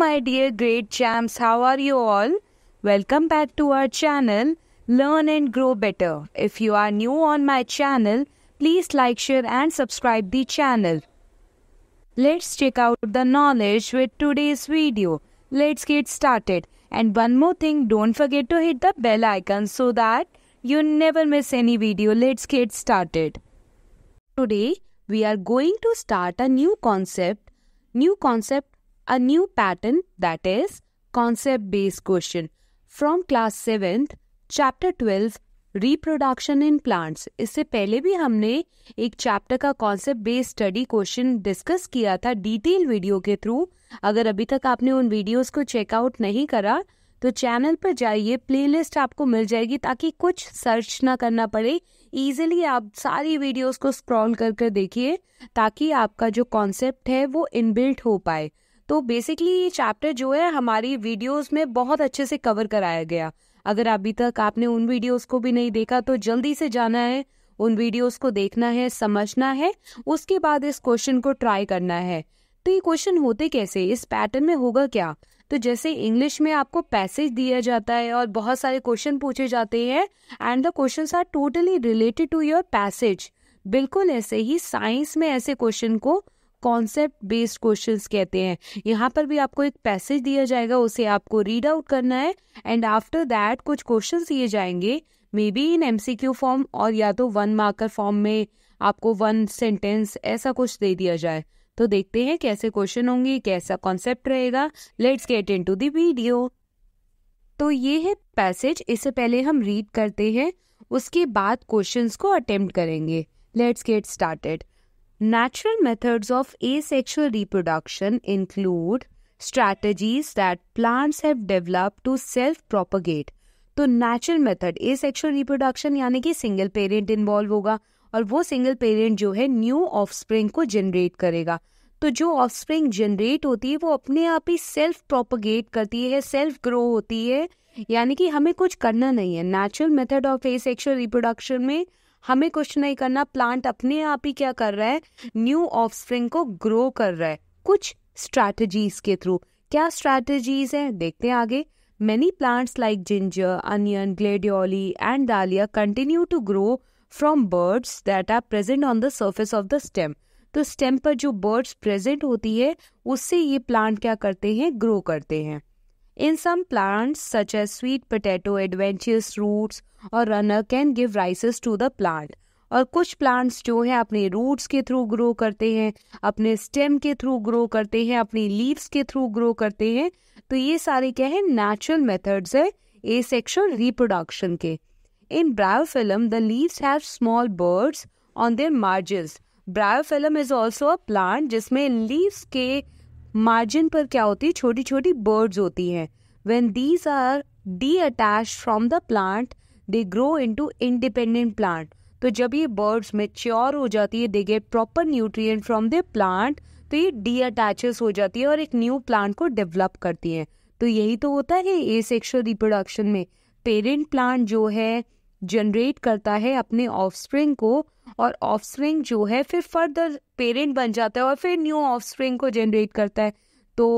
My dear great champs, how are you all? Welcome back to our channel, Learn and Grow Better. If you are new on my channel, please like, share and subscribe the channel. Let's check out the knowledge with today's video. Let's get started. And one more thing, don't forget to hit the bell icon so that you never miss any video. Let's get started. Today, we are going to start a new concept. New concept a new pattern that is concept based question from class 7th chapter 12 reproduction in plants इससे पहले भी हमने एक chapter का concept based study question discuss किया था detail video के through अगर अभी तक आपने उन वीडियोस को चेकआउट नहीं करा तो चैनल पर जाइए प्लेलिस्ट आपको मिल जाएगी ताकि कुछ सर्च ना करना पड़े इजीली आप सारी वीडियोस को स्क्रॉल करके कर देखिए ताकि आपका जो कॉन्सेप्ट है वो इनबिल्ट हो पाए तो बेसिकली ये चैप्टर जो है हमारी वीडियोस में बहुत अच्छे से कवर कराया गया अगर अभी तक आपने उन वीडियोस को भी नहीं देखा तो जल्दी से जाना है उन वीडियोस को देखना है समझना है उसके बाद इस क्वेश्चन को ट्राई करना है तो ये क्वेश्चन होते कैसे इस पैटर्न में होगा क्या तो जैसे इंग्लिश में आपको पैसेज दिया जाता है और बहुत सारे क्वेश्चन पूछे जाते हैं and the question are totally related to your passage बिल्कुल ऐसे ही साइंस में ऐसे क्वेश्चन को कॉन्सेप्ट बेस्ड क्वेश्चंस कहते हैं यहाँ पर भी आपको एक पैसेज दिया जाएगा उसे आपको रीड आउट करना है एंड आफ्टर दैट कुछ क्वेश्चन दिए जाएंगे maybe in M form और या तो वन मार्कर फॉर्म में आपको वन सेंटेंस ऐसा कुछ दे दिया जाए तो देखते हैं कैसे क्वेश्चन होंगे कैसा कॉन्सेप्ट रहेगा let's get into video तो ये है पैसेज इससे पहले हम रीड करते हैं उसके बाद क्वेश्चंस को अटेम्प्ट करेंगे let's get started Natural methods of asexual reproduction include strategies that plants have developed to self propagate. तो natural method asexual reproduction यानी कि सिंगल पेरेंट इन्वॉल्व होगा और वो सिंगल पेरेंट जो है न्यू ऑफस्प्रिंग को जनरेट करेगा तो जो ऑफस्प्रिंग जनरेट होती है वो अपने आप ही सेल्फ प्रोपोगेट करती है सेल्फ ग्रो होती है यानी कि हमें कुछ करना नहीं है natural method of asexual reproduction में हमें कुछ नहीं करना प्लांट अपने आप ही क्या कर रहा है न्यू ऑफस्प्रिंग को ग्रो कर रहा है कुछ स्ट्रैटेजीज के थ्रू क्या स्ट्रैटेजीज हैं देखते हैं आगे many plants like ginger onion gladioli and dahlia continue to grow from buds that are present on the surface of the stem तो स्टेम पर जो बर्ड्स प्रेजेंट होती है उससे ये प्लांट क्या करते हैं ग्रो करते हैं In some plants, such as sweet potato, adventurous roots or runner can give rises to the plant. और कुछ प्लांट्स जो हैं अपने रूट्स के थ्रू ग्रो करते हैं अपने स्टेम के थ्रू ग्रो करते हैं अपनी लीव्स के थ्रू ग्रो करते हैं तो ये सारे क्या है नेचुरल मेथड्स है ए सेक्शुअल रिप्रोडक्शन के in bryophyllum the leaves have small buds on their margins bryophyllum is also a plant जिसमें लीव्स के मार्जिन पर क्या होती है छोटी छोटी बर्ड्स होती हैं when these are detach from the plant they grow into independent plant तो जब ये बर्ड्स मेच्योर हो जाती है they get proper nutrient from the plant तो ये डी अटैचेस हो जाती है और एक न्यू प्लांट को डेवलप करती हैं तो यही तो होता है ए सेक्शुअल रिप्रोडक्शन में पेरेंट प्लांट जो है जनरेट करता है अपने ऑफस्प्रिंग को और ऑफस्प्रिंग जो है फिर फर्दर पेरेंट बन जाता है और फिर न्यू ऑफस्प्रिंग को जनरेट करता है तो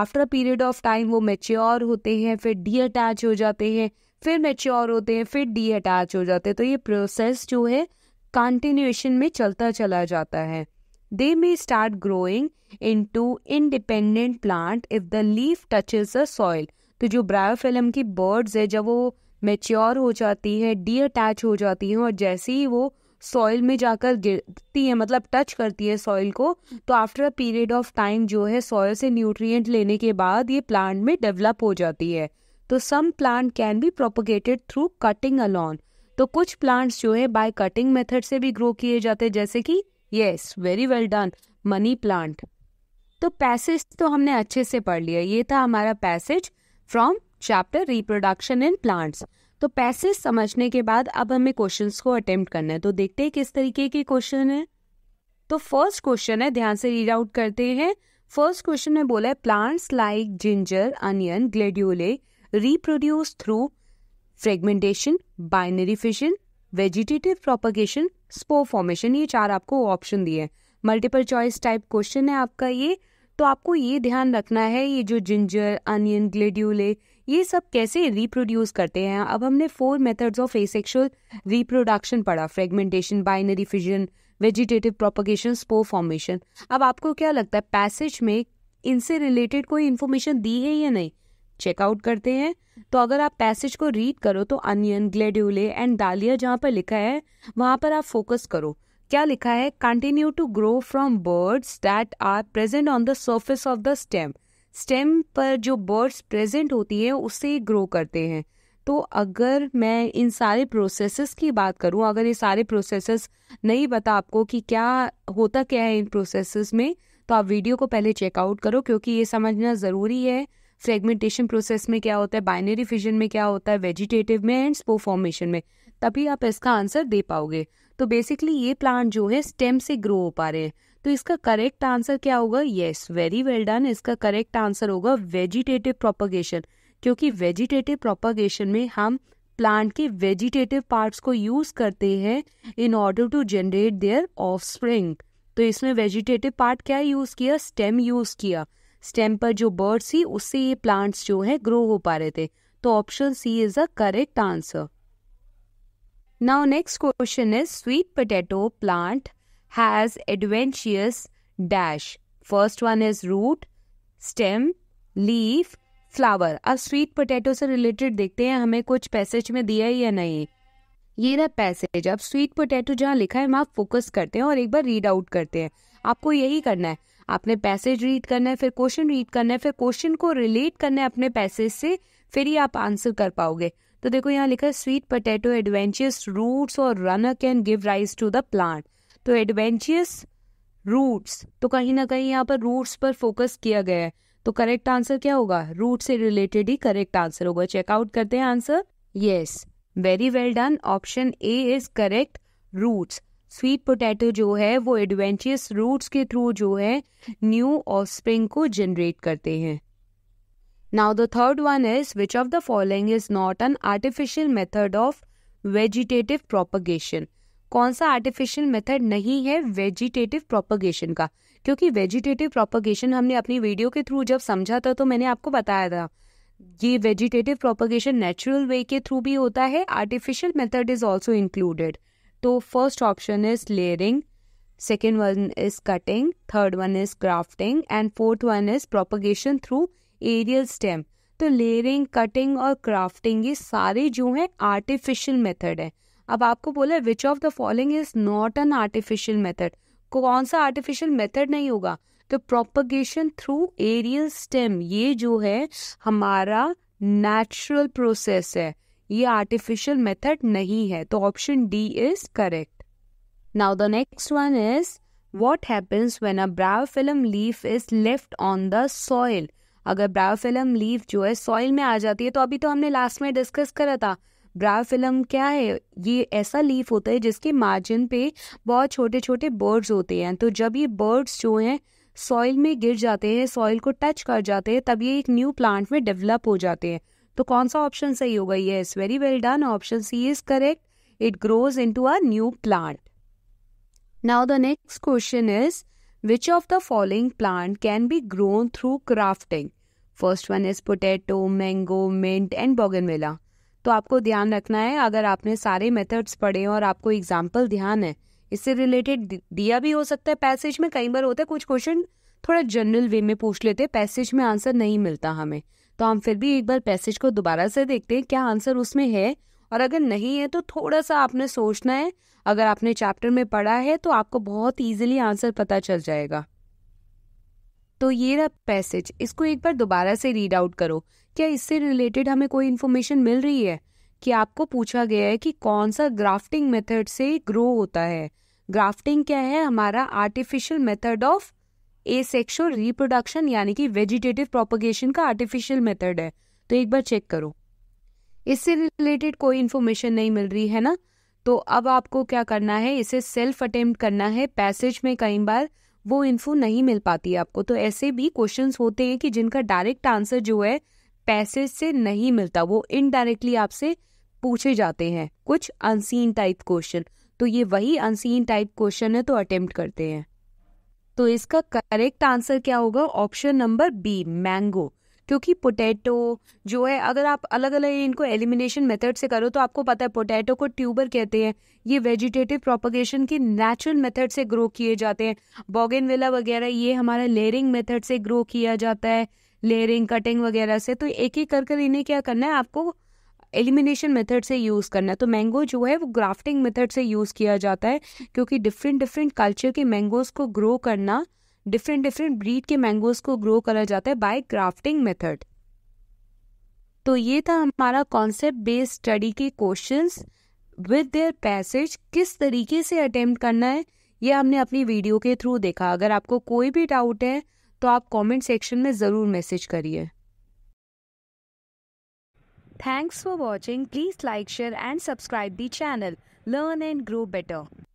आफ्टर पीरियड ऑफ टाइम वो मेच्योर होते हैं फिर डी अटैच हो जाते हैं फिर मेच्योर होते हैं फिर डी अटैच हो जाते हैं तो ये प्रोसेस जो है कंटिन्यूएशन में चलता चला जाता है they may start growing into independent plant if the leaf touches the soil तो जो ब्रायोफिल्म की बर्ड्स है जब वो मेच्योर हो जाती है डी अटैच हो जाती हैं और जैसे ही वो सॉइल में जाकर गिरती है मतलब टच करती है सॉइल को तो after a period of time जो है सॉइल से न्यूट्रिएंट लेने के बाद ये प्लांट में डेवलप हो जाती है तो some plant can be propagated through cutting alone तो कुछ प्लांट्स जो है बाय कटिंग मेथड से भी ग्रो किए जाते हैं जैसे कि yes very well done money plant तो पैसेज तो हमने अच्छे से पढ़ लिया ये था हमारा passage from chapter reproduction in plants तो पैसेज समझने के बाद अब हमें क्वेश्चंस को अटेम्प्ट करना है तो देखते हैं किस तरीके के क्वेश्चन है तो फर्स्ट क्वेश्चन है ध्यान से रीड आउट करते हैं फर्स्ट क्वेश्चन में बोला है plants like ginger onion gladioli reproduce through fragmentation binary fission vegetative propagation spore formation ये चार आपको ऑप्शन दिए हैं मल्टीपल चॉइस टाइप क्वेश्चन है आपका ये तो आपको ये ध्यान रखना है ये जो जिंजर अनियन ग्लेड्यूले ये सब कैसे रिप्रोड्यूस करते हैं अब हमने four methods of asexual reproduction पढ़ा fragmentation binary fission vegetative propagation spore formation अब आपको क्या लगता है पैसेज में इनसे रिलेटेड कोई इन्फॉर्मेशन दी है या नहीं चेकआउट करते हैं तो अगर आप पैसेज को रीड करो तो अनियन ग्लेड्यूले एंड डालिया जहाँ पर लिखा है वहाँ पर आप फोकस करो क्या लिखा है continue to grow from buds that are present on the surface of the stem stem पर जो बर्ड्स प्रेजेंट होती है उससे ग्रो करते हैं तो अगर मैं इन सारे प्रोसेसेस की बात करूं अगर ये सारे प्रोसेसेस नहीं बता आपको कि क्या होता क्या है इन प्रोसेसेस में तो आप वीडियो को पहले चेकआउट करो क्योंकि ये समझना ज़रूरी है फ्रेगमेंटेशन प्रोसेस में क्या होता है बाइनरी फिजन में क्या होता है वेजिटेटिव में एंड स्पो फॉर्मेशन में तभी आप इसका आंसर दे पाओगे तो बेसिकली ये प्लांट जो है स्टेम से ग्रो हो पा रहे हैं तो इसका करेक्ट आंसर क्या होगा येस वेरी वेल डन इसका करेक्ट आंसर होगा वेजिटेटिव प्रोपोगेशन क्योंकि वेजिटेटिव प्रोपोगेशन में हम प्लांट के वेजिटेटिव पार्ट्स को यूज करते हैं in order to generate their spring तो इसमें वेजिटेटिव पार्ट क्या यूज किया स्टेम यूज किया स्टेम पर जो बर्ड्स थी उससे ये प्लांट्स जो है ग्रो हो पा रहे थे तो option C is the correct answer now next question is sweet potato plant has adventitious dash. First one is root, stem, leaf flower अब स्वीट पोटैटो से रिलेटेड देखते हैं हमें कुछ पैसेज में दिया है या नहीं ये ना पैसेज अब स्वीट पोटैटो जहाँ लिखा है वहाँ फोकस करते हैं और एक बार रीड आउट करते हैं आपको यही करना है आपने पैसेज रीड करना है फिर क्वेश्चन रीड करना है फिर क्वेश्चन को रिलेट करना है अपने पैसेज से फिर ही आप आंसर कर पाओगे तो देखो यहाँ लिखा है स्वीट पोटैटो एडवेंचर्स रूट्स और runner can give rise to the plant तो एडवेंचरस रूट्स तो कहीं ना कहीं यहाँ पर रूट्स पर फोकस किया गया है तो करेक्ट आंसर क्या होगा रूट से रिलेटेड ही करेक्ट आंसर होगा चेकआउट करते हैं answer yes very well done option A is correct roots sweet potato जो है वो एडवेंचरस रूट्स के थ्रू जो है न्यू ऑफस्प्रिंग को जनरेट करते हैं now the third one is which of the following is not an artificial method of vegetative propagation कौन सा आर्टिफिशियल मेथड नहीं है वेजिटेटिव प्रोपोगेशन का क्योंकि वेजिटेटिव प्रोपोगेशन हमने अपनी वीडियो के थ्रू जब समझा था तो मैंने आपको बताया था ये वेजिटेटिव प्रोपोगेशन नेचुरल वे के थ्रू भी होता है artificial method is also included तो first option is layering second one is cutting third one is grafting and fourth one is propagation through aerial stem तो लेयरिंग कटिंग और grafting ये सारे जो हैं आर्टिफिशियल मेथड है अब आपको बोला which of the following is not an artificial method कौन सा आर्टिफिशियल मेथड नहीं होगा तो प्रोपगेशन थ्रू एरियल स्टेम ये जो है हमारा नेचुरल प्रोसेस है ये आर्टिफिशियल मेथड नहीं है तो option D is correct now the next one is what happens when a bryophyllum leaf is left on the soil अगर ब्रायोफिलम लीफ जो है सॉइल में आ जाती है तो अभी तो हमने लास्ट में डिस्कस करा था ड्राफिलम क्या है ये ऐसा लीफ होता है जिसके मार्जिन पे बहुत छोटे छोटे बर्ड्स होते हैं तो जब ये बर्ड्स जो हैं सॉइल में गिर जाते हैं सॉइल को टच कर जाते हैं तब ये एक न्यू प्लांट में डेवलप हो जाते हैं तो कौन सा ऑप्शन सही होगा ये is very well done option C is correct it grows into a new plant now the next question is which of the following plant can be grown through grafting first one is potato mango mint and bougainvillea तो आपको ध्यान रखना है अगर आपने सारे methods पढ़े और आपको एग्जाम्पल ध्यान है इससे रिलेटेड दिया भी हो सकता है पैसेज में कई बार होता है कुछ क्वेश्चन थोड़ा जनरल वे में पूछ लेते हैं पैसेज में आंसर नहीं मिलता हमें तो हम फिर भी एक बार पैसेज को दोबारा से देखते हैं क्या आंसर उसमें है और अगर नहीं है तो थोड़ा सा आपने सोचना है अगर आपने चैप्टर में पढ़ा है तो आपको बहुत ईजिली आंसर पता चल जाएगा तो ये रहा पैसेज इसको एक बार दोबारा से रीड आउट करो क्या इससे रिलेटेड हमें कोई इन्फॉर्मेशन मिल रही है कि आपको पूछा गया है कि कौन सा ग्राफ्टिंग मेथड से ग्रो होता है ग्राफ्टिंग क्या है हमारा artificial method of asexual reproduction यानी कि वेजिटेटिव प्रोपोगेशन का आर्टिफिशियल मेथड है तो एक बार चेक करो इससे रिलेटेड कोई इन्फॉर्मेशन नहीं मिल रही है ना तो अब आपको क्या करना है इसे सेल्फ अटेम्प्ट करना है पैसेज में कई बार वो इन्फो नहीं मिल पाती आपको तो ऐसे भी क्वेश्चंस होते हैं कि जिनका डायरेक्ट आंसर जो है पैसे से नहीं मिलता वो इनडायरेक्टली आपसे पूछे जाते हैं कुछ अनसीन टाइप क्वेश्चन तो ये वही अनसीन टाइप क्वेश्चन है तो अटेम्प्ट करते हैं तो इसका करेक्ट आंसर क्या होगा ऑप्शन नंबर बी मैंगो क्योंकि पोटैटो जो है अगर आप अलग अलग इनको एलिमिनेशन मेथड से करो तो आपको पता है पोटैटो को ट्यूबर कहते हैं ये वेजिटेटिव प्रोपोगेशन के नेचुरल मेथड से ग्रो किए जाते हैं बॉगेनवेला वगैरह ये हमारा लेयरिंग मेथड से ग्रो किया जाता है लेयरिंग कटिंग वगैरह से तो एक एक कर कर इन्हें क्या करना है आपको एलिमिनेशन मेथड से यूज़ करना है तो मैंगो जो है वो ग्राफ्टिंग मेथड से यूज़ किया जाता है क्योंकि डिफरेंट डिफरेंट कल्चर के मैंगोज़ को ग्रो करना डिफरेंट डिफरेंट ब्रीड के मैंगोज को ग्रो करा जाता है बाय क्राफ्टिंग मेथड तो ये था हमारा कॉन्सेप्ट बेस्ड स्टडी के क्वेश्चंस विद देयर पैसेज किस तरीके से अटेम्प्ट करना है ये हमने अपनी वीडियो के थ्रू देखा अगर आपको कोई भी डाउट है तो आप कमेंट सेक्शन में ज़रूर मैसेज करिए thanks for watching please like share and subscribe the channel learn and grow better